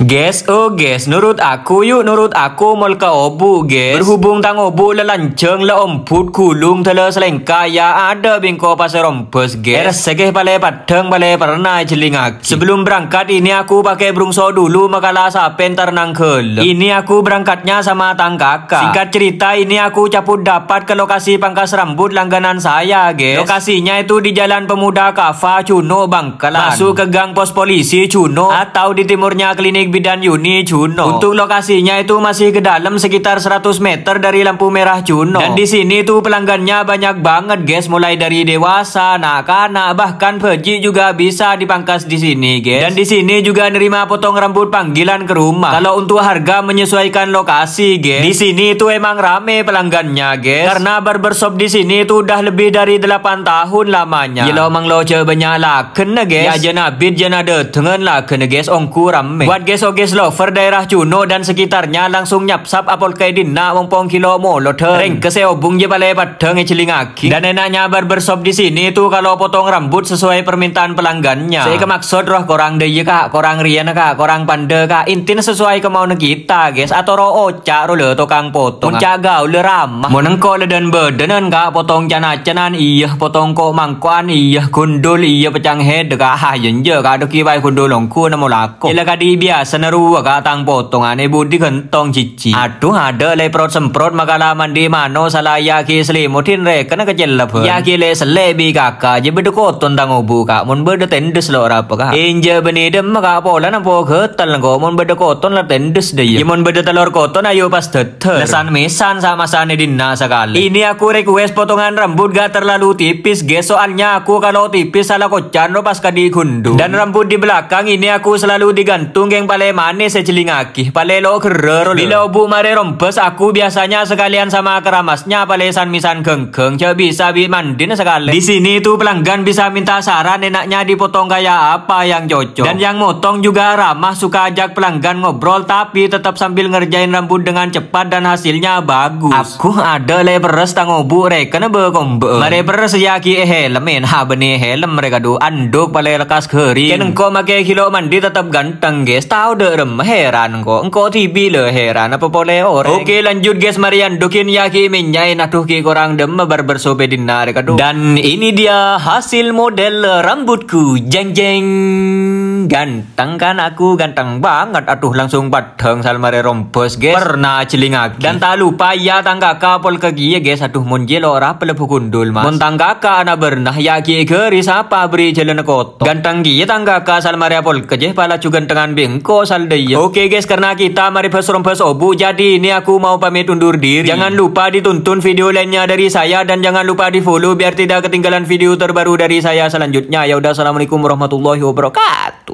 Guys, oh guys, nurut aku yuk, nurut aku mal ke obu guys. Berhubung tang obu lelanceng le omput kulung tele selengkaya ada bingko pasir bus guys. Sekeh pale padeng pale pernah aku. Sebelum berangkat ini aku pakai brungso dulu makalah sapen ternang kel. Ini aku berangkatnya sama tang kakak. Singkat cerita ini aku caput dapat ke lokasi pangkas rambut langganan saya guys. Lokasinya itu di Jalan Pemuda Kafa Cuno Bangkalan. Masuk ke gang pos polisi Cuno atau di timurnya klinik Bidan Yuni Juno. Untuk lokasinya itu masih ke dalam sekitar 100 meter dari lampu merah Juno. Dan di sini tuh pelanggannya banyak banget guys, mulai dari dewasa, anak-anak, bahkan peji juga bisa dipangkas di sini guys. Dan di sini juga nerima potong rambut panggilan ke rumah. Kalau untuk harga menyesuaikan lokasi guys. Di sini itu emang rame pelanggannya guys. Karena barbershop di sini itu udah lebih dari 8 tahun lamanya. lo mang lo banyak kena, guys. Ya jana bid jana de tengen kena, guys, ongku rame. Buat guys lo, oh lover daerah Juno dan sekitarnya langsung nyap-sap apol kaidin na wongpong kilo mo tereng keseo bung je balai badeng e aki Dan enaknya barbershop di sini itu kalau potong rambut sesuai permintaan pelanggannya. Saya kemaksud roh korang deh iya kak, korang rian kak, korang pande kak. Intin sesuai kemauan kita guys. Atau roh roh lo tukang potong. Muncak gaul ramah. Monengko dan bedenan kak potong jana canan iya potong kok mangkuan iya gundul iya pecang head kak. Ah yen iya je kak doki bay gundul longku namo lako. Ila kadi seneru potong ane budi gentong cici. Aduh ada le prot semprot laman di mano salah yaki selimutin re kena kecil lepe. Yaki le selebi kakak je bedu koton tang obu kak mun bedu tendes lo rapa kak. Inje beni dem maka pola nampo ketel ngko mun bedu koton la tendes deh. Ya mun bedu telur koton ayo pas teter. Lesan mesan sama sana dinna sekali. Ini aku request potongan rambut gak terlalu tipis ge soalnya aku kalau tipis salah kocan pas kadi kundu. Dan rambut di belakang ini aku selalu digantung geng Pale manis akih Pale lo gerer. Bila bu mare rombes, aku biasanya sekalian sama keramasnya Pale san misan genggeng, coba bisa bi mandin sekali. Di sini tuh pelanggan bisa minta saran enaknya dipotong kayak apa yang cocok. Dan yang motong juga ramah, suka ajak pelanggan ngobrol tapi tetap sambil ngerjain rambut dengan cepat dan hasilnya bagus. Aku ada le beres tang obu rekene bekombe. Mare peres yaki eh, helm en ha bene helm mereka do anduk pale lekas kering. Kenengko make kilo mandi tetap ganteng guys deh rem heran kok. Engkau tibi le heran apa boleh orang. Oke lanjut guys Marian. Dukin yaki minyain tuh ki korang dem barber sope dinar kadu. Dan ini dia hasil model rambutku. Jeng jeng ganteng kan aku ganteng banget aduh langsung badeng salmare rombos guys pernah lagi dan tak lupa ya tangga kapol ke gie guys aduh monjel ora pelebu gundul mas montang kakak anak bernah ya gie geris apa beri jalan kotor ganteng gie tangga kakak salmare apol ke jeh pala juga tengan bengko ya oke okay, guys karena kita mari pes rombos obu jadi ini aku mau pamit undur diri jangan lupa dituntun video lainnya dari saya dan jangan lupa di follow biar tidak ketinggalan video terbaru dari saya selanjutnya ya udah assalamualaikum warahmatullahi wabarakatuh